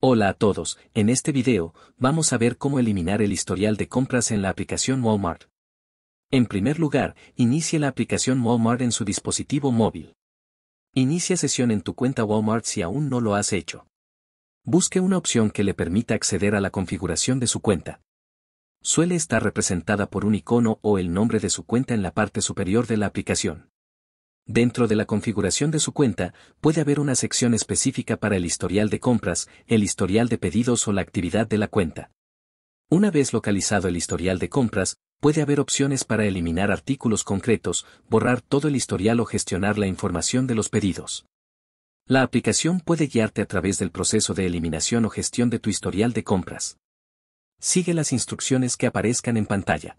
Hola a todos, en este video, vamos a ver cómo eliminar el historial de compras en la aplicación Walmart. En primer lugar, inicie la aplicación Walmart en su dispositivo móvil. Inicia sesión en tu cuenta Walmart si aún no lo has hecho. Busque una opción que le permita acceder a la configuración de su cuenta. Suele estar representada por un icono o el nombre de su cuenta en la parte superior de la aplicación. Dentro de la configuración de su cuenta, puede haber una sección específica para el historial de compras, el historial de pedidos o la actividad de la cuenta. Una vez localizado el historial de compras, puede haber opciones para eliminar artículos concretos, borrar todo el historial o gestionar la información de los pedidos. La aplicación puede guiarte a través del proceso de eliminación o gestión de tu historial de compras. Sigue las instrucciones que aparezcan en pantalla.